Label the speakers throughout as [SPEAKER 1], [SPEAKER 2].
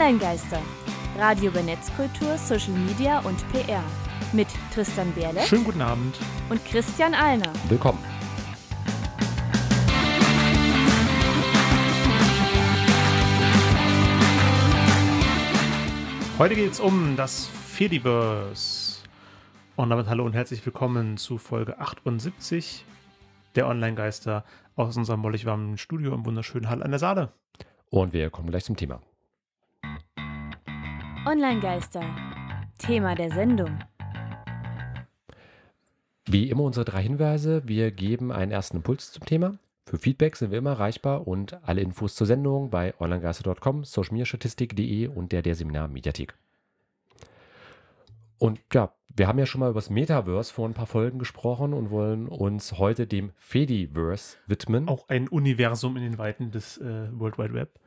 [SPEAKER 1] Online-Geister. Radio über Netzkultur, Social Media und PR. Mit Tristan Berle. Schönen guten Abend. Und Christian Alner. Willkommen.
[SPEAKER 2] Heute geht es um das Fediverse. Und damit hallo und herzlich willkommen zu Folge 78 der Online-Geister aus unserem mollig warmen Studio im wunderschönen Hall an der Saale.
[SPEAKER 1] Und wir kommen gleich zum Thema. Online-Geister. Thema der Sendung. Wie immer unsere drei Hinweise. Wir geben einen ersten Impuls zum Thema. Für Feedback sind wir immer erreichbar und alle Infos zur Sendung bei onlinegeister.com, socialmediastatistik.de und der der Seminar Mediathek. Und ja, wir haben ja schon mal über das Metaverse vor ein paar Folgen gesprochen und wollen uns heute dem Fediverse widmen. Auch ein Universum in den Weiten des äh, World Wide Web.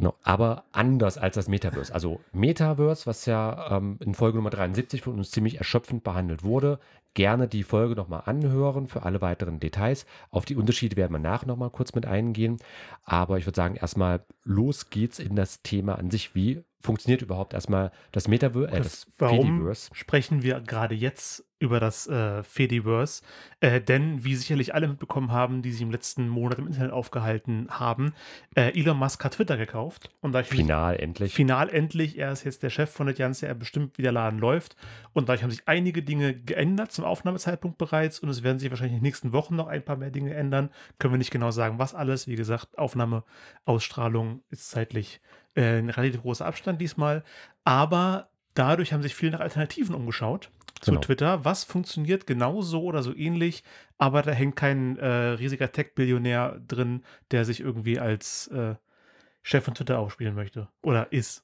[SPEAKER 1] Genau, aber anders als das Metaverse. Also Metaverse, was ja ähm, in Folge Nummer 73 von uns ziemlich erschöpfend behandelt wurde, gerne die Folge nochmal anhören für alle weiteren Details. Auf die Unterschiede werden wir nach nochmal kurz mit eingehen. Aber ich würde sagen, erstmal los geht's in das Thema an sich. Wie funktioniert überhaupt erstmal das Metaverse, äh, das, das warum Fediverse. sprechen
[SPEAKER 2] wir gerade jetzt über das äh, Fediverse? Äh, denn wie sicherlich alle mitbekommen haben, die sich im letzten Monat im Internet aufgehalten haben, äh, Elon Musk hat Twitter gekauft und da final mich, endlich final endlich er ist jetzt der Chef von der Ganze, er bestimmt wie der Laden läuft und dadurch haben sich einige Dinge geändert zum Aufnahmezeitpunkt bereits und es werden sich wahrscheinlich in den nächsten Wochen noch ein paar mehr Dinge ändern. Können wir nicht genau sagen, was alles. Wie gesagt, Aufnahme, Ausstrahlung ist zeitlich äh, ein relativ großer Abstand diesmal. Aber dadurch haben sich viele nach Alternativen umgeschaut zu genau. Twitter. Was funktioniert genauso oder so ähnlich, aber da hängt kein äh, riesiger Tech-Billionär drin, der sich irgendwie als äh, Chef von Twitter aufspielen möchte
[SPEAKER 1] oder ist.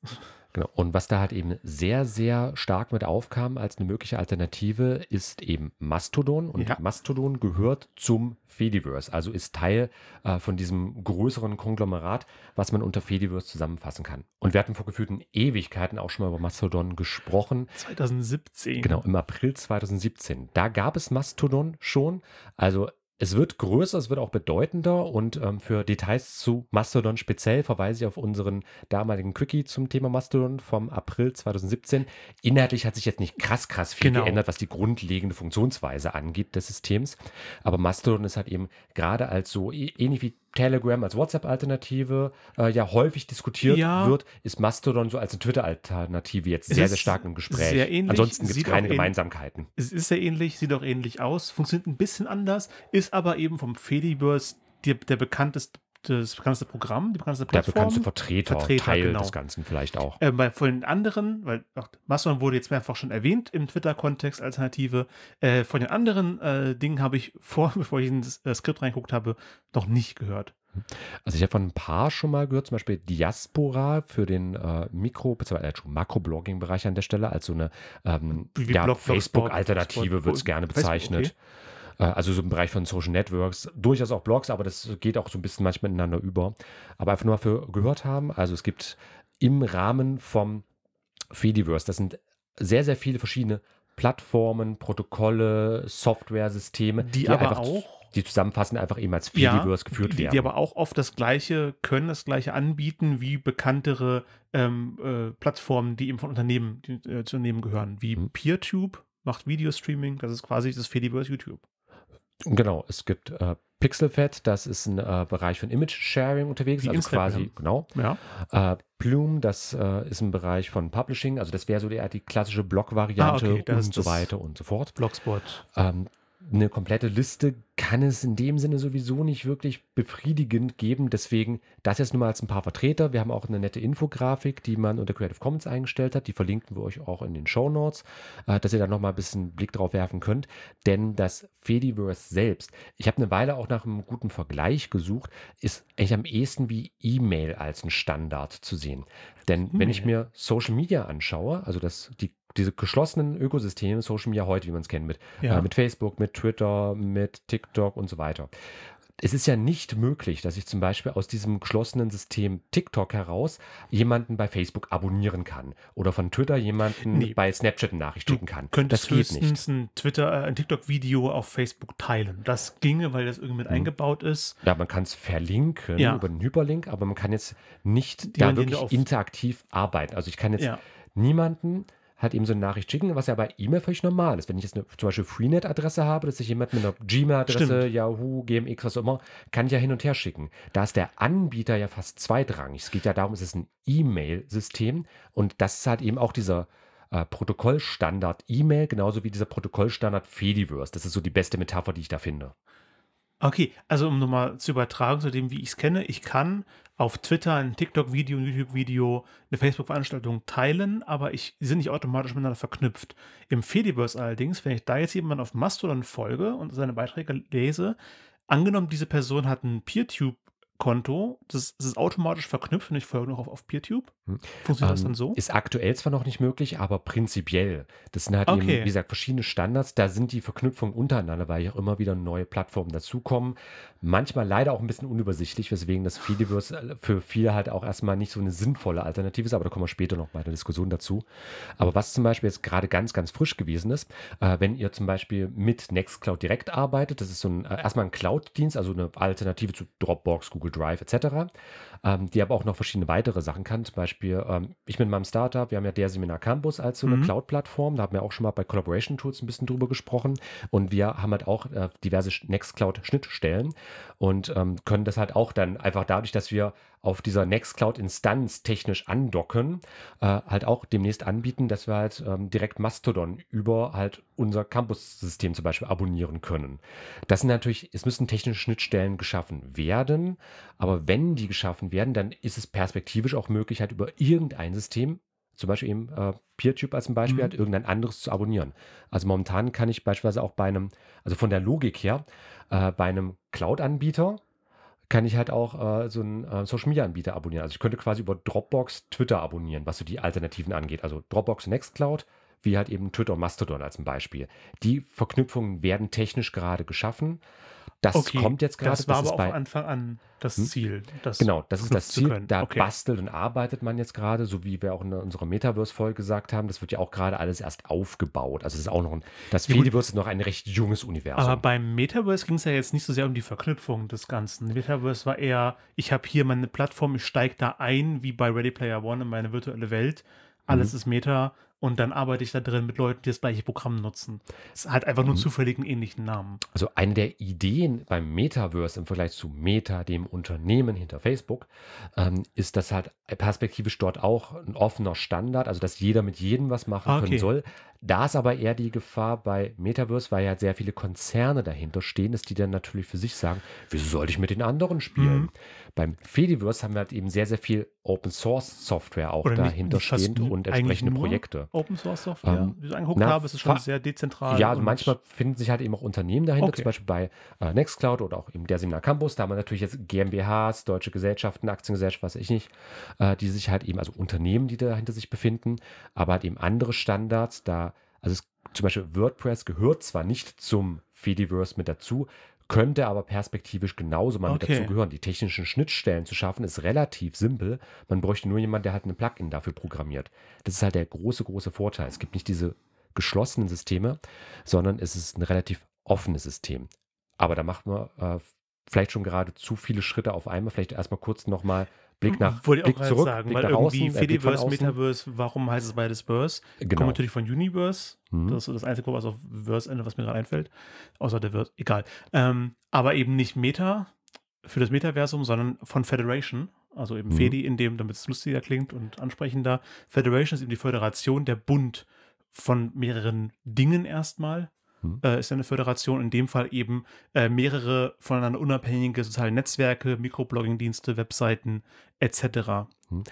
[SPEAKER 1] Genau. Und was da halt eben sehr, sehr stark mit aufkam als eine mögliche Alternative, ist eben Mastodon. Und ja. Mastodon gehört zum Fediverse, also ist Teil äh, von diesem größeren Konglomerat, was man unter Fediverse zusammenfassen kann. Und wir hatten vor gefühlten Ewigkeiten auch schon mal über Mastodon gesprochen. 2017. Genau, im April 2017. Da gab es Mastodon schon. Also es wird größer, es wird auch bedeutender und ähm, für Details zu Mastodon speziell verweise ich auf unseren damaligen Quickie zum Thema Mastodon vom April 2017. Inhaltlich hat sich jetzt nicht krass, krass viel genau. geändert, was die grundlegende Funktionsweise angeht des Systems, aber Mastodon ist halt eben gerade als so e-, ähnlich wie Telegram als WhatsApp-Alternative äh, ja häufig diskutiert ja. wird, ist Mastodon so als eine Twitter-Alternative jetzt sehr, sehr stark im Gespräch. Sehr ähnlich, Ansonsten gibt es keine Gemeinsamkeiten. Es
[SPEAKER 2] ist sehr ähnlich, sieht auch ähnlich aus, funktioniert ein bisschen anders, ist aber eben vom Fediverse der, der bekannteste das bekannte Programm, die bekannte Plattform. Der bekannte Vertreter, Vertreter Teil genau. des Ganzen vielleicht auch. Äh, bei von den anderen, weil ach, Mastodon wurde jetzt mehrfach schon erwähnt im Twitter-Kontext Alternative. Äh, von den anderen äh, Dingen habe ich vor, bevor ich in ins äh, Skript reingeguckt habe, noch nicht gehört.
[SPEAKER 1] Also ich habe von ein paar schon mal gehört, zum Beispiel Diaspora für den äh, Mikro- bzw. Äh, halt Makro-Blogging-Bereich an der Stelle, als so eine ähm, ja, Facebook-Alternative wird es gerne bezeichnet. Facebook, okay. Äh, also so im Bereich von Social Networks, durchaus auch Blogs, aber das geht auch so ein bisschen manchmal miteinander über. Aber einfach nur mal für gehört haben, also es gibt im Rahmen vom Fediverse, das sind sehr, sehr viele verschiedene Plattformen, Protokolle, Software-Systeme, die, die, aber auch die zusammenfassend einfach eben als Fediverse ja, geführt die, werden. Die aber auch oft das Gleiche können, das Gleiche anbieten wie bekanntere
[SPEAKER 2] ähm, äh, Plattformen, die eben von Unternehmen, die, äh, zu Unternehmen gehören, wie mhm. PeerTube macht Videostreaming, das ist quasi das Fediverse YouTube.
[SPEAKER 1] Genau, es gibt äh, Pixelfed, das ist ein äh, Bereich von Image-Sharing unterwegs, Wie also Instagram. quasi, genau. Ja. Äh, Plume, das äh, ist ein Bereich von Publishing, also das wäre so die, die klassische Blog-Variante ah, okay, und so weiter und so fort. Blogspot. Ähm, eine komplette Liste kann es in dem Sinne sowieso nicht wirklich befriedigend geben. Deswegen das jetzt nur mal als ein paar Vertreter. Wir haben auch eine nette Infografik, die man unter Creative Commons eingestellt hat. Die verlinken wir euch auch in den Show Notes, äh, dass ihr da nochmal ein bisschen Blick drauf werfen könnt. Denn das Fediverse selbst, ich habe eine Weile auch nach einem guten Vergleich gesucht, ist eigentlich am ehesten wie E-Mail als ein Standard zu sehen. Denn wenn ich hm. mir Social Media anschaue, also das, die diese geschlossenen Ökosysteme Social Media heute, wie man es kennt, mit, äh, ja. äh, mit Facebook, mit Twitter, mit TikTok und so weiter. Es ist ja nicht möglich, dass ich zum Beispiel aus diesem geschlossenen System TikTok heraus jemanden bei Facebook abonnieren kann oder von Twitter jemanden nee. bei Snapchat eine Nachricht schicken kann. Könntest das geht höchstens
[SPEAKER 2] nicht. ein Twitter, äh, ein TikTok-Video auf Facebook teilen. Das ginge, weil das irgendwie mit hm. eingebaut ist.
[SPEAKER 1] Ja, man kann es verlinken ja. über einen Hyperlink, aber man kann jetzt nicht Die da wirklich interaktiv arbeiten. Also ich kann jetzt ja. niemanden halt eben so eine Nachricht schicken, was ja bei E-Mail völlig normal ist. Wenn ich jetzt eine, zum Beispiel Freenet-Adresse habe, dass ich jemand mit einer Gmail-Adresse, Yahoo, GMX, was auch immer, kann ich ja hin und her schicken. Da ist der Anbieter ja fast zweitrangig. Es geht ja darum, es ist ein E-Mail-System und das ist halt eben auch dieser äh, Protokollstandard E-Mail, genauso wie dieser Protokollstandard Fediverse. Das ist so die beste Metapher, die ich da finde. Okay,
[SPEAKER 2] also um nochmal zu übertragen zu dem, wie ich es kenne, ich kann auf Twitter ein TikTok-Video, ein YouTube-Video, eine Facebook-Veranstaltung teilen, aber ich sind nicht automatisch miteinander verknüpft. Im Fediverse allerdings, wenn ich da jetzt jemanden auf Mastodon folge und seine Beiträge lese, angenommen, diese Person hat einen PeerTube Konto, das, das ist automatisch verknüpft und ich folge noch auf, auf PeerTube.
[SPEAKER 1] Hm. Funktioniert ähm, das dann so? Ist aktuell zwar noch nicht möglich, aber prinzipiell. Das sind halt okay. eben, wie gesagt, verschiedene Standards. Da sind die Verknüpfungen untereinander, weil ja auch immer wieder neue Plattformen dazukommen. Manchmal leider auch ein bisschen unübersichtlich, weswegen das Fediverse äh, für viele halt auch erstmal nicht so eine sinnvolle Alternative ist, aber da kommen wir später noch bei der Diskussion dazu. Aber was zum Beispiel jetzt gerade ganz, ganz frisch gewesen ist, äh, wenn ihr zum Beispiel mit Nextcloud direkt arbeitet, das ist so ein, äh, erstmal ein Cloud-Dienst, also eine Alternative zu Dropbox, Google Drive etc., ähm, die aber auch noch verschiedene weitere Sachen kann. Zum Beispiel, ähm, ich mit meinem Startup, wir haben ja der Seminar Campus als so eine mhm. Cloud-Plattform, da haben wir auch schon mal bei Collaboration Tools ein bisschen drüber gesprochen und wir haben halt auch äh, diverse Nextcloud-Schnittstellen und ähm, können das halt auch dann einfach dadurch, dass wir auf dieser Nextcloud-Instanz technisch andocken, äh, halt auch demnächst anbieten, dass wir halt ähm, direkt Mastodon über halt unser Campus-System zum Beispiel abonnieren können. Das sind natürlich, es müssen technische Schnittstellen geschaffen werden, aber wenn die geschaffen werden, dann ist es perspektivisch auch möglich, halt über irgendein System zum Beispiel eben äh, PeerTube als ein Beispiel mhm. hat, irgendein anderes zu abonnieren. Also momentan kann ich beispielsweise auch bei einem, also von der Logik her, äh, bei einem Cloud-Anbieter kann ich halt auch äh, so einen äh, Social Media Anbieter abonnieren. Also ich könnte quasi über Dropbox Twitter abonnieren, was so die Alternativen angeht. Also Dropbox Nextcloud, wie halt eben Twitter und Mastodon als ein Beispiel. Die Verknüpfungen werden technisch gerade geschaffen das okay, kommt jetzt gerade. Das war das aber bei, auch Anfang an das hm? Ziel. Das genau, das ist das Ziel. Da okay. bastelt und arbeitet man jetzt gerade, so wie wir auch in unserer Metaverse-Folge gesagt haben. Das wird ja auch gerade alles erst aufgebaut. Also das ist auch noch ein, das Fediverse ist noch ein recht junges Universum. Aber
[SPEAKER 2] beim Metaverse ging es ja jetzt nicht so sehr um die Verknüpfung des Ganzen. Metaverse war eher, ich habe hier meine Plattform, ich steige da ein, wie bei Ready Player One in meine virtuelle Welt. Alles mhm. ist Meta und dann arbeite ich da drin mit Leuten, die das gleiche Programm nutzen. Es hat einfach nur mhm. zufällig einen ähnlichen Namen.
[SPEAKER 1] Also eine der Ideen beim Metaverse im Vergleich zu Meta, dem Unternehmen hinter Facebook, ähm, ist, dass halt perspektivisch dort auch ein offener Standard, also dass jeder mit jedem was machen ah, okay. können soll. Da ist aber eher die Gefahr bei Metaverse, weil ja halt sehr viele Konzerne dahinter stehen, dass die dann natürlich für sich sagen, wieso sollte ich mit den anderen spielen? Mhm. Beim Fediverse haben wir halt eben sehr, sehr viel Open Source Software auch Oder dahinter nicht, stehend und entsprechende Projekte. Open
[SPEAKER 2] Source Software, ähm, wie ich angeguckt na, habe, ist es schon sehr dezentral. Ja, manchmal
[SPEAKER 1] finden sich halt eben auch Unternehmen dahinter, okay. zum Beispiel bei äh, Nextcloud oder auch eben der Seminar Campus, da haben wir natürlich jetzt GmbHs, deutsche Gesellschaften, Aktiengesellschaften, weiß ich nicht, äh, die sich halt eben, also Unternehmen, die dahinter sich befinden, aber halt eben andere Standards, da, also es, zum Beispiel WordPress gehört zwar nicht zum Fediverse mit dazu, könnte aber perspektivisch genauso mal okay. dazu gehören. Die technischen Schnittstellen zu schaffen ist relativ simpel. Man bräuchte nur jemanden, der halt ein Plugin dafür programmiert. Das ist halt der große, große Vorteil. Es gibt nicht diese geschlossenen Systeme, sondern es ist ein relativ offenes System. Aber da macht man äh, vielleicht schon gerade zu viele Schritte auf einmal. Vielleicht erstmal kurz nochmal Blick nach Wollte Blick auch zurück, sagen, Blick weil nach irgendwie außen, Fediverse, äh,
[SPEAKER 2] Metaverse, warum heißt es beides Verse? Genau. Kommt natürlich von Universe. Mhm. Das ist das einzige, was auf Verse endet, was mir gerade einfällt. Außer der Verse, egal. Ähm, aber eben nicht Meta für das Metaversum, sondern von Federation. Also eben mhm. Fedi, in dem, damit es lustiger klingt und ansprechender. Federation ist eben die Föderation, der Bund von mehreren Dingen erstmal hm. äh, ist eine Föderation in dem Fall eben äh, mehrere voneinander unabhängige soziale Netzwerke, Mikroblogging-Dienste, Webseiten etc.
[SPEAKER 1] Hm.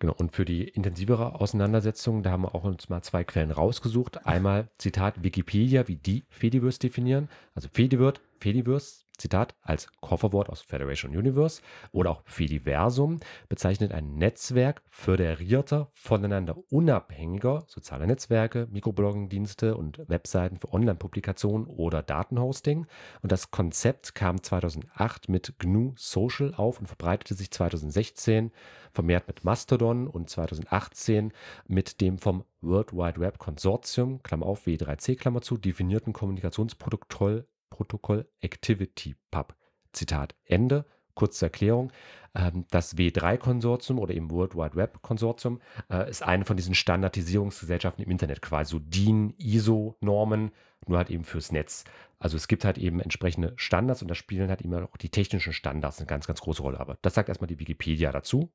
[SPEAKER 1] Genau, und für die intensivere Auseinandersetzung, da haben wir auch uns mal zwei Quellen rausgesucht. Einmal, Zitat, Wikipedia, wie die Fediverse definieren. Also Fediverse, Fediverse Zitat, als Kofferwort aus Federation Universe oder auch Fediversum bezeichnet ein Netzwerk föderierter, voneinander unabhängiger sozialer Netzwerke, mikroblogging dienste und Webseiten für Online-Publikationen oder Datenhosting. Und das Konzept kam 2008 mit GNU Social auf und verbreitete sich 2016 vermehrt mit Mastodon und 2018 mit dem vom World Wide Web Consortium, Klammer auf W3C, Klammer zu, definierten Kommunikationsprotokoll Protokoll Activity Pub. Zitat Ende. Kurze Erklärung. Ähm, das W3-Konsortium oder eben World Wide Web-Konsortium äh, ist eine von diesen Standardisierungsgesellschaften im Internet, quasi so DIN, ISO-Normen, nur halt eben fürs Netz. Also es gibt halt eben entsprechende Standards und da spielen halt immer auch die technischen Standards eine ganz, ganz große Rolle. Aber das sagt erstmal die Wikipedia dazu.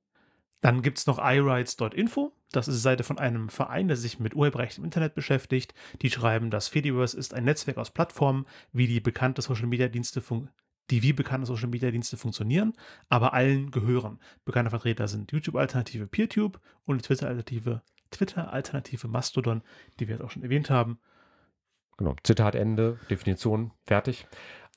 [SPEAKER 1] Dann gibt es noch
[SPEAKER 2] iRights.info. Das ist eine Seite von einem Verein, der sich mit Urheberrecht im Internet beschäftigt. Die schreiben, dass Fediverse ist ein Netzwerk aus Plattformen, wie die bekannte Social Media Dienste funktionieren die wie bekannte Social Media Dienste funktionieren, aber allen gehören. Bekannte Vertreter sind YouTube-Alternative PeerTube und Twitter-Alternative Twitter-Alternative Mastodon, die wir jetzt auch schon erwähnt haben.
[SPEAKER 1] Genau, Zitat Ende, Definition fertig.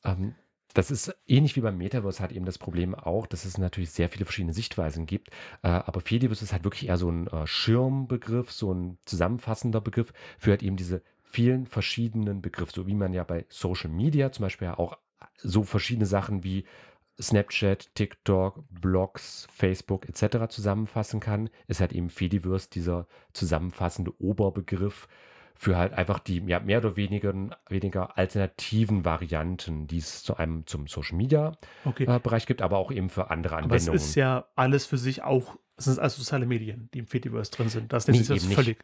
[SPEAKER 1] Ähm, das ist ähnlich wie beim Metaverse hat eben das Problem auch, dass es natürlich sehr viele verschiedene Sichtweisen gibt. Äh, aber Fediverse ist halt wirklich eher so ein äh, Schirmbegriff, so ein zusammenfassender Begriff für halt eben diese vielen verschiedenen Begriffe, so wie man ja bei Social Media zum Beispiel ja auch äh, so verschiedene Sachen wie Snapchat, TikTok, Blogs, Facebook etc. zusammenfassen kann, ist halt eben Fediverse dieser zusammenfassende Oberbegriff für halt einfach die ja, mehr oder weniger, weniger alternativen Varianten, die es zu einem zum Social Media okay. äh, Bereich gibt, aber auch eben für andere Anwendungen. Aber es ist
[SPEAKER 2] ja alles für sich auch, es sind alles soziale Medien, die im Fediverse drin sind. Das nee, ist jetzt völlig.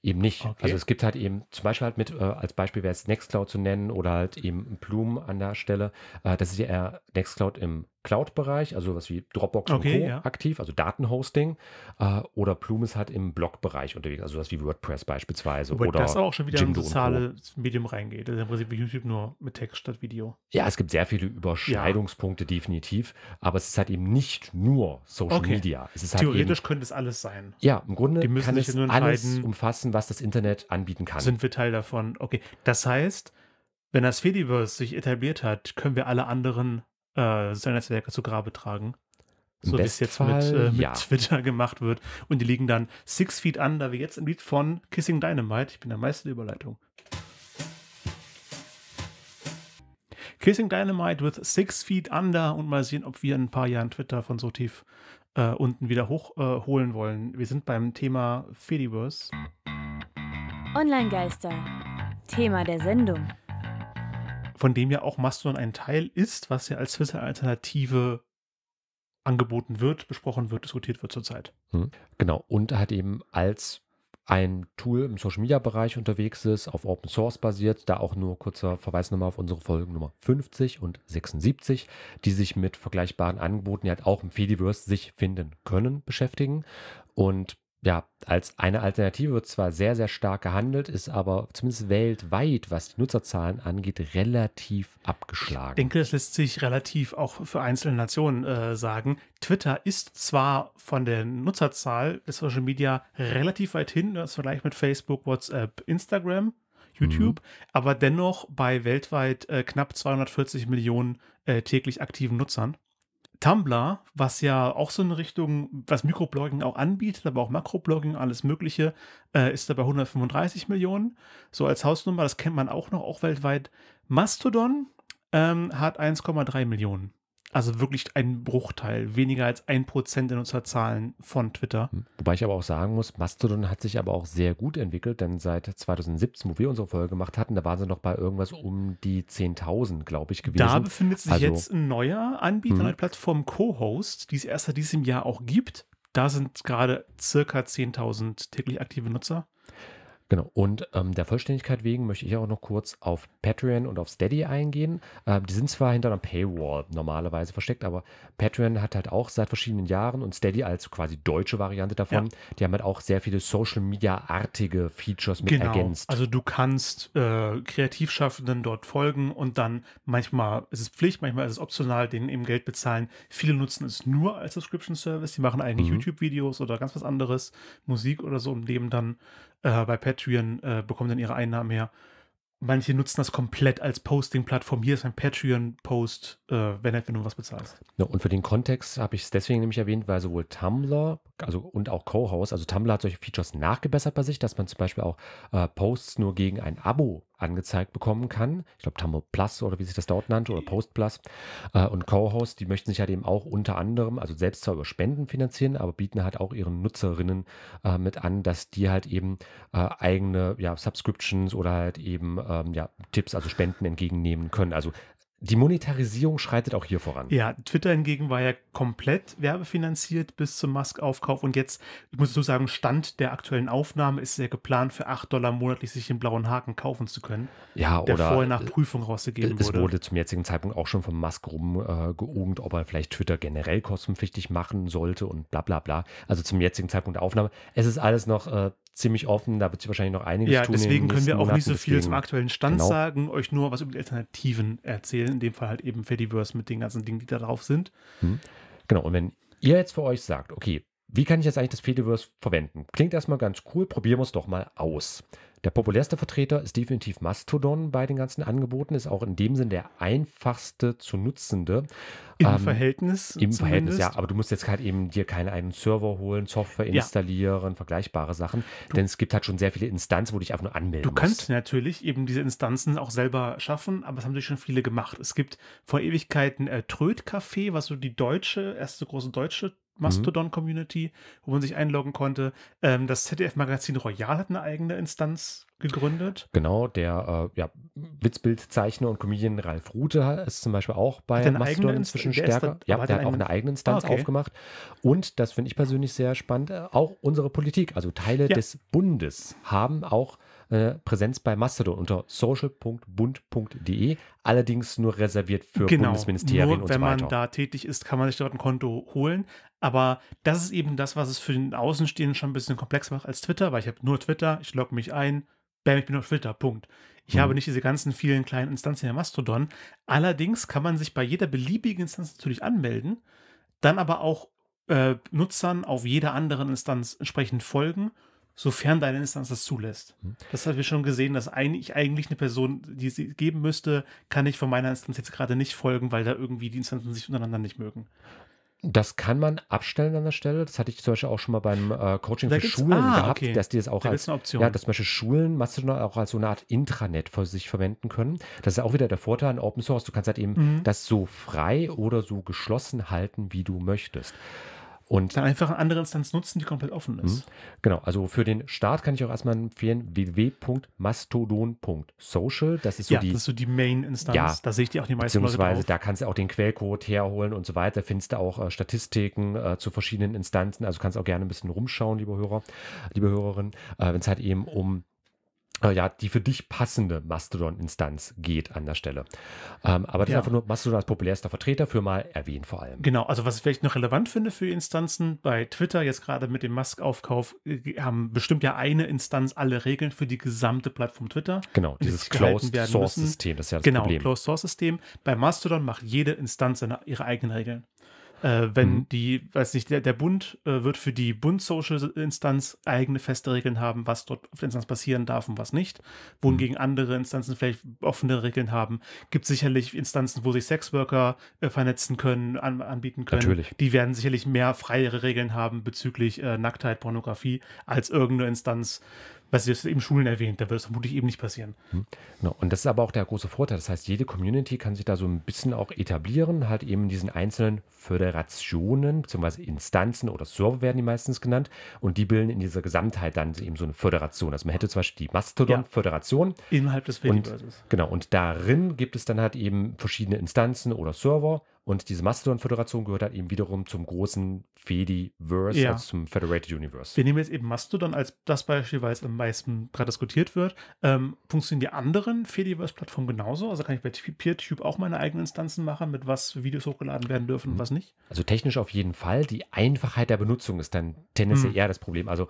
[SPEAKER 2] Eben nicht. Okay. Also es
[SPEAKER 1] gibt halt eben zum Beispiel halt mit, äh, als Beispiel wäre es Nextcloud zu nennen oder halt eben Bloom an der Stelle. Äh, das ist ja eher Nextcloud im Cloud-Bereich, also was wie Dropbox okay, und Co. Ja. aktiv, also Datenhosting. Äh, oder Plume ist halt im Blog-Bereich unterwegs, also was wie WordPress beispielsweise. Wobei oder das auch schon wieder Jimdo ein soziales
[SPEAKER 2] Medium reingeht. Also im Prinzip YouTube nur mit Text statt Video. Ja,
[SPEAKER 1] es gibt sehr viele Überschneidungspunkte, ja. definitiv. Aber es ist halt eben nicht nur Social okay. Media. Halt Theoretisch eben, könnte es alles sein. Ja, im Grunde Die müssen kann es nur alles umfassen, was das Internet anbieten kann. Sind
[SPEAKER 2] wir Teil davon? Okay, das heißt, wenn das Fediverse sich etabliert hat, können wir alle anderen äh, soziale Netzwerke zu Grabe tragen. So wie es jetzt mit, äh, mit ja. Twitter gemacht wird. Und die liegen dann six feet under, wie jetzt im Lied von Kissing Dynamite. Ich bin der Meister der Überleitung. Kissing Dynamite with Six Feet Under und mal sehen, ob wir in ein paar Jahren Twitter von so tief äh, unten wieder hochholen äh, wollen. Wir sind beim Thema Fediverse.
[SPEAKER 1] Online-Geister. Thema der Sendung
[SPEAKER 2] von dem ja auch Mastodon ein Teil ist, was ja als Twitter-Alternative angeboten wird, besprochen wird, diskutiert wird zurzeit.
[SPEAKER 1] Hm, genau, und hat eben als ein Tool im Social Media Bereich unterwegs ist, auf Open Source basiert. Da auch nur kurzer Verweis nochmal auf unsere Folgen Nummer 50 und 76, die sich mit vergleichbaren Angeboten, die halt auch im Fediverse sich finden können, beschäftigen. Und ja, als eine Alternative wird zwar sehr, sehr stark gehandelt, ist aber zumindest weltweit, was die Nutzerzahlen angeht, relativ abgeschlagen. Ich
[SPEAKER 2] denke, das lässt sich relativ auch für einzelne Nationen äh, sagen. Twitter ist zwar von der Nutzerzahl des Social Media relativ weit hinten im Vergleich mit Facebook, WhatsApp, Instagram, YouTube, mhm. aber dennoch bei weltweit äh, knapp 240 Millionen äh, täglich aktiven Nutzern. Tumblr, was ja auch so eine Richtung, was Mikroblogging auch anbietet, aber auch Makroblogging, alles Mögliche, äh, ist da bei 135 Millionen. So als Hausnummer, das kennt man auch noch, auch weltweit. Mastodon ähm, hat 1,3 Millionen. Also wirklich ein Bruchteil, weniger als ein Prozent in unserer Zahlen von Twitter. Hm.
[SPEAKER 1] Wobei ich aber auch sagen muss, Mastodon hat sich aber auch sehr gut entwickelt, denn seit 2017, wo wir unsere Folge gemacht hatten, da waren sie noch bei irgendwas um die 10.000, glaube ich, gewesen. Da befindet sich also, jetzt
[SPEAKER 2] ein neuer Anbieter, hm. eine Plattform Co-Host, die es erst seit diesem Jahr auch gibt. Da sind gerade
[SPEAKER 1] circa 10.000 täglich aktive Nutzer. Genau. Und ähm, der Vollständigkeit wegen möchte ich auch noch kurz auf Patreon und auf Steady eingehen. Ähm, die sind zwar hinter einer Paywall normalerweise versteckt, aber Patreon hat halt auch seit verschiedenen Jahren und Steady als quasi deutsche Variante davon, ja. die haben halt auch sehr viele Social Media-artige Features mit genau. ergänzt.
[SPEAKER 2] Also du kannst äh, Kreativschaffenden dort folgen und dann manchmal ist es Pflicht, manchmal ist es optional, denen eben Geld bezahlen. Viele nutzen es nur als Subscription-Service, die machen eigentlich mhm. YouTube-Videos oder ganz was anderes, Musik oder so und leben dann äh, bei Patreon äh, bekommen dann ihre Einnahmen her. Manche nutzen das komplett als Posting-Plattform. Hier ist ein Patreon-Post, äh, wenn, wenn du was bezahlst.
[SPEAKER 1] Ja, und für den Kontext habe ich es deswegen nämlich erwähnt, weil sowohl Tumblr also, und auch Co-House, also Tumblr hat solche Features nachgebessert bei sich, dass man zum Beispiel auch äh, Posts nur gegen ein Abo angezeigt bekommen kann. Ich glaube, Tammo Plus oder wie sich das dort nannte oder Post Plus. Äh, und Co-Host, die möchten sich halt eben auch unter anderem, also selbst zwar über Spenden finanzieren, aber bieten halt auch ihren Nutzerinnen äh, mit an, dass die halt eben äh, eigene ja, Subscriptions oder halt eben ähm, ja, Tipps, also Spenden entgegennehmen können. Also die Monetarisierung schreitet auch hier voran.
[SPEAKER 2] Ja, Twitter hingegen war ja komplett werbefinanziert bis zum Musk-Aufkauf und jetzt, ich muss so sagen, Stand der aktuellen Aufnahme ist ja geplant, für 8 Dollar monatlich sich den blauen Haken kaufen zu können. Ja, der oder vorher nach Prüfung rausgegeben es wurde. Es wurde
[SPEAKER 1] zum jetzigen Zeitpunkt auch schon von Musk rumgeungt, äh, ob er vielleicht Twitter generell kostenpflichtig machen sollte und bla bla bla. Also zum jetzigen Zeitpunkt der Aufnahme. Es ist alles noch äh, ziemlich offen. Da wird sich wahrscheinlich noch einiges ja, tun. Ja, deswegen können wir auch nicht so viel deswegen, zum aktuellen Stand genau.
[SPEAKER 2] sagen, euch nur was über die Alternativen erzählen. In dem Fall halt eben Fediverse mit den ganzen Dingen, die da
[SPEAKER 1] drauf sind. Hm. Genau, und wenn ihr jetzt für euch sagt, okay, wie kann ich jetzt eigentlich das Fediverse verwenden? Klingt erstmal ganz cool, probieren wir es doch mal aus. Der populärste Vertreter ist definitiv Mastodon bei den ganzen Angeboten, ist auch in dem Sinn der einfachste zu nutzende. Im ähm, Verhältnis? Im zumindest. Verhältnis, ja. Aber du musst jetzt halt eben dir keinen eigenen Server holen, Software installieren, ja. vergleichbare Sachen. Du, denn es gibt halt schon sehr viele Instanzen, wo du dich einfach nur anmelden Du
[SPEAKER 2] musst. kannst natürlich eben diese Instanzen auch selber schaffen, aber es haben sich schon viele gemacht. Es gibt vor Ewigkeiten äh, Tröd Café, was so die deutsche, erste große deutsche Mhm. Mastodon-Community, wo man sich einloggen konnte. Ähm, das ZDF-Magazin Royal hat eine eigene Instanz gegründet.
[SPEAKER 1] Genau, der äh, ja, Witzbildzeichner und Comedian Ralf Rute ist zum Beispiel auch bei Mastodon eigene, inzwischen stärker. Da, ja, der hat auch eine eigene Instanz ah, okay. aufgemacht. Und das finde ich persönlich sehr spannend, äh, auch unsere Politik, also Teile ja. des Bundes haben auch äh, Präsenz bei Mastodon unter social.bund.de, allerdings nur reserviert für genau, Bundesministerien nur, und wenn so man
[SPEAKER 2] da tätig ist, kann man sich dort ein Konto holen. Aber das ist eben das, was es für den Außenstehenden schon ein bisschen komplexer macht als Twitter, weil ich habe nur Twitter, ich logge mich ein, bam, ich bin auf Twitter, Punkt. Ich mhm. habe nicht diese ganzen vielen kleinen Instanzen der Mastodon. Allerdings kann man sich bei jeder beliebigen Instanz natürlich anmelden, dann aber auch äh, Nutzern auf jeder anderen Instanz entsprechend folgen sofern deine Instanz das zulässt. Mhm. Das haben wir schon gesehen, dass eigentlich eine Person, die sie geben müsste, kann ich von meiner Instanz jetzt gerade nicht folgen, weil da irgendwie die Instanzen sich
[SPEAKER 1] untereinander nicht mögen. Das kann man abstellen an der Stelle. Das hatte ich zum Beispiel auch schon mal beim äh, Coaching da für Schulen ah, gehabt, okay. dass die das auch da als ja, dass zum Beispiel Schulen Mastodon auch als so eine Art Intranet für sich verwenden können. Das ist auch wieder der Vorteil an Open Source. Du kannst halt eben mhm. das so frei oder so geschlossen halten, wie du möchtest. Und dann einfach eine andere Instanz nutzen, die komplett offen mhm. ist. Genau, also für den Start kann ich auch erstmal empfehlen www.mastodon.social. Das ist so ja, die, das ist so die Main-Instanz. Ja, da sehe ich die auch die meisten beziehungsweise Leute drauf. da kannst du auch den Quellcode herholen und so weiter. Findest du auch äh, Statistiken äh, zu verschiedenen Instanzen. Also kannst auch gerne ein bisschen rumschauen, lieber Hörer, liebe Hörerin, äh, wenn es halt eben um äh, ja, die für dich passende Mastodon-Instanz geht an der Stelle. Ähm, aber das ja. ist einfach nur Mastodon als populärster Vertreter für mal erwähnt vor allem.
[SPEAKER 2] Genau, also was ich vielleicht noch relevant finde für Instanzen, bei Twitter jetzt gerade mit dem Musk-Aufkauf äh, haben bestimmt ja eine Instanz alle Regeln für die gesamte Plattform Twitter. Genau, dieses Closed-Source-System, das ist ja das genau, Problem. Genau, Closed-Source-System. Bei Mastodon macht jede Instanz seine, ihre eigenen Regeln. Äh, wenn mhm. die, weiß nicht, der, der Bund äh, wird für die Bund-Social-Instanz eigene feste Regeln haben, was dort auf der Instanz passieren darf und was nicht. Mhm. Wohingegen mhm. andere Instanzen vielleicht offene Regeln haben. Gibt sicherlich Instanzen, wo sich Sexworker äh, vernetzen können, an, anbieten können. Natürlich. Die werden sicherlich mehr freiere Regeln haben bezüglich äh, Nacktheit, Pornografie, als irgendeine Instanz, was du jetzt eben Schulen erwähnt, da wird es vermutlich eben nicht passieren.
[SPEAKER 1] Hm. Und das ist aber auch der große Vorteil. Das heißt, jede Community kann sich da so ein bisschen auch etablieren, halt eben diesen einzelnen Föderationen, beziehungsweise Instanzen oder Server werden die meistens genannt. Und die bilden in dieser Gesamtheit dann eben so eine Föderation. Also man hätte zum Beispiel die Mastodon-Föderation. Ja. Innerhalb des Fediverses. Genau. Und darin gibt es dann halt eben verschiedene Instanzen oder Server und diese Mastodon-Föderation gehört dann halt eben wiederum zum großen Fediverse, ja. also zum Federated Universe. Wir nehmen
[SPEAKER 2] jetzt eben Mastodon als das Beispiel, weil es am meisten gerade diskutiert wird. Ähm, funktionieren die anderen Fediverse-Plattformen genauso? Also kann ich bei PeerTube auch meine eigenen Instanzen machen, mit was Videos hochgeladen werden
[SPEAKER 1] dürfen und mhm. was nicht? Also technisch auf jeden Fall. Die Einfachheit der Benutzung ist dann tendenziell mhm. eher das Problem. Also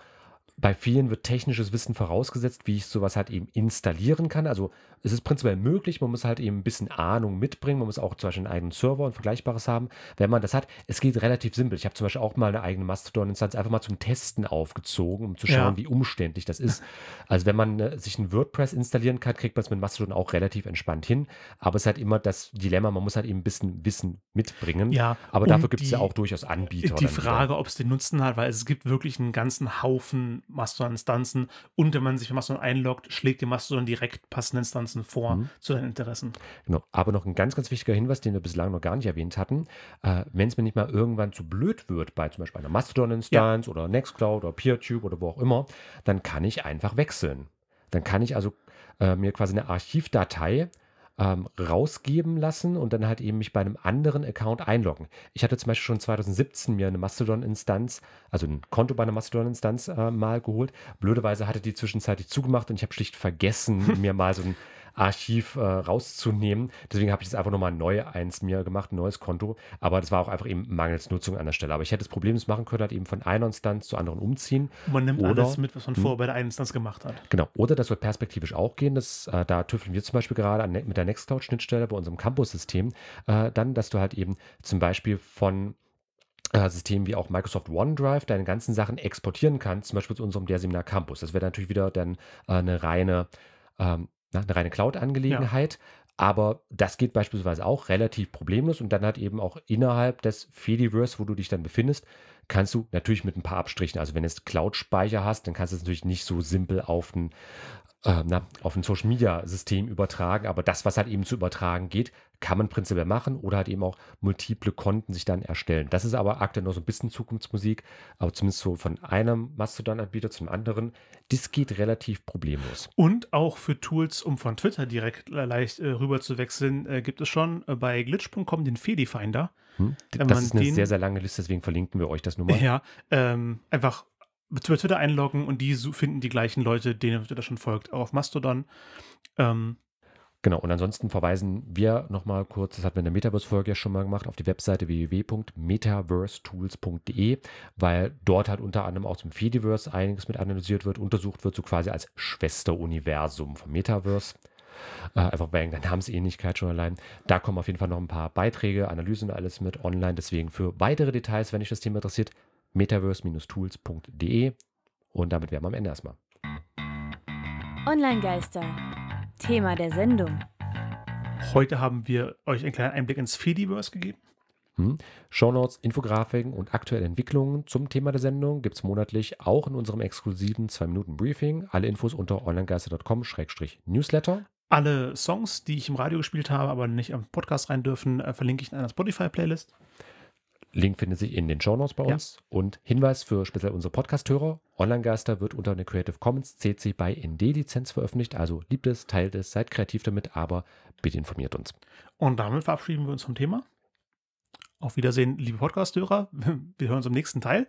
[SPEAKER 1] bei vielen wird technisches Wissen vorausgesetzt, wie ich sowas halt eben installieren kann. Also es ist prinzipiell möglich, man muss halt eben ein bisschen Ahnung mitbringen, man muss auch zum Beispiel einen eigenen Server und Vergleichbares haben. Wenn man das hat, es geht relativ simpel. Ich habe zum Beispiel auch mal eine eigene Mastodon-Instanz einfach mal zum Testen aufgezogen, um zu schauen, ja. wie umständlich das ist. Also wenn man äh, sich ein WordPress installieren kann, kriegt man es mit Mastodon auch relativ entspannt hin. Aber es ist halt immer das Dilemma, man muss halt eben ein bisschen Wissen mitbringen. Ja, aber dafür gibt es ja auch durchaus Anbieter. Die Frage,
[SPEAKER 2] ob es den Nutzen hat, weil es gibt wirklich einen ganzen Haufen Mastodon-Instanzen und wenn man sich für Mastodon einloggt, schlägt dir Mastodon direkt passende Instanzen
[SPEAKER 1] vor mhm. zu deinen Interessen. Genau, aber noch ein ganz, ganz wichtiger Hinweis, den wir bislang noch gar nicht erwähnt hatten, äh, wenn es mir nicht mal irgendwann zu blöd wird bei zum Beispiel einer Mastodon-Instanz ja. oder Nextcloud oder PeerTube oder wo auch immer, dann kann ich einfach wechseln. Dann kann ich also äh, mir quasi eine Archivdatei ähm, rausgeben lassen und dann halt eben mich bei einem anderen Account einloggen. Ich hatte zum Beispiel schon 2017 mir eine Mastodon-Instanz, also ein Konto bei einer Mastodon-Instanz äh, mal geholt. Blöderweise hatte die zwischenzeitlich zugemacht und ich habe schlicht vergessen, mir mal so ein Archiv äh, rauszunehmen. Deswegen habe ich jetzt einfach nochmal neu eins mir gemacht, ein neues Konto. Aber das war auch einfach eben mangels Nutzung an der Stelle. Aber ich hätte das Problem das machen können, halt eben von einer Instanz zur anderen umziehen. man nimmt oder, alles mit, was man hm? vorher bei der einen Instanz gemacht hat. Genau. Oder das soll perspektivisch auch gehen. Das, äh, da tüffeln wir zum Beispiel gerade an, ne-, mit der Nextcloud-Schnittstelle bei unserem Campus-System äh, dann, dass du halt eben zum Beispiel von äh, Systemen wie auch Microsoft OneDrive deine ganzen Sachen exportieren kannst, zum Beispiel zu unserem der Seminar Campus. Das wäre natürlich wieder dann äh, eine reine ähm, na, ne, eine reine Cloud-Angelegenheit. Ja. Aber das geht beispielsweise auch relativ problemlos und dann hat eben auch innerhalb des Fediverse, wo du dich dann befindest, kannst du natürlich mit ein paar Abstrichen, also wenn du Cloud-Speicher hast, dann kannst du es natürlich nicht so simpel auf ein, äh, auf ein Social-Media-System übertragen, aber das, was halt eben zu übertragen geht, kann man prinzipiell machen oder halt eben auch multiple Konten sich dann erstellen. Das ist aber aktuell nur so ein bisschen Zukunftsmusik, aber zumindest so von einem Mastodon-Anbieter zum anderen. Das geht relativ problemlos.
[SPEAKER 2] Und auch für Tools, um von Twitter direkt leicht äh, rüber zu wechseln, äh, gibt es schon äh, bei glitch.com den Fedifinder. Hm? Das ist eine den, sehr, sehr lange Liste, deswegen verlinken wir euch das nur mal. Ja, ähm, einfach über Twitter einloggen und die finden die gleichen Leute, denen Twitter schon folgt, auch auf Mastodon. Ähm,
[SPEAKER 1] Genau, und ansonsten verweisen wir nochmal kurz, das hatten wir in der Metaverse-Folge ja schon mal gemacht, auf die Webseite www.metaversetools.de, weil dort halt unter anderem auch zum Fediverse einiges mit analysiert wird, untersucht wird, so quasi als Schwesteruniversum vom Metaverse. Äh, einfach wegen der Namensähnlichkeit schon allein. Da kommen auf jeden Fall noch ein paar Beiträge, Analysen und alles mit online. Deswegen für weitere Details, wenn euch das Thema interessiert, metaverse-tools.de. Und damit wären wir am Ende erstmal. Online-Geister Thema der Sendung. Heute haben wir
[SPEAKER 2] euch einen kleinen Einblick
[SPEAKER 1] ins Fediverse gegeben. Hm. Shownotes, Infografiken und aktuelle Entwicklungen zum Thema der Sendung gibt es monatlich auch in unserem exklusiven 2-Minuten-Briefing. Alle Infos unter onlinegeister.com-newsletter.
[SPEAKER 2] Alle Songs, die ich im Radio gespielt habe, aber nicht am Podcast rein dürfen, äh, verlinke ich in einer Spotify-Playlist.
[SPEAKER 1] Link findet sich in den Show Notes bei uns. Ja. Und Hinweis für speziell unsere Podcast-Hörer: Online-Geister wird unter einer Creative Commons CC by ND-Lizenz veröffentlicht. Also liebt es, teilt es, seid kreativ damit, aber bitte informiert uns. Und damit verabschieden wir uns vom Thema.
[SPEAKER 2] Auf Wiedersehen, liebe Podcast-Hörer. Wir hören uns im nächsten Teil.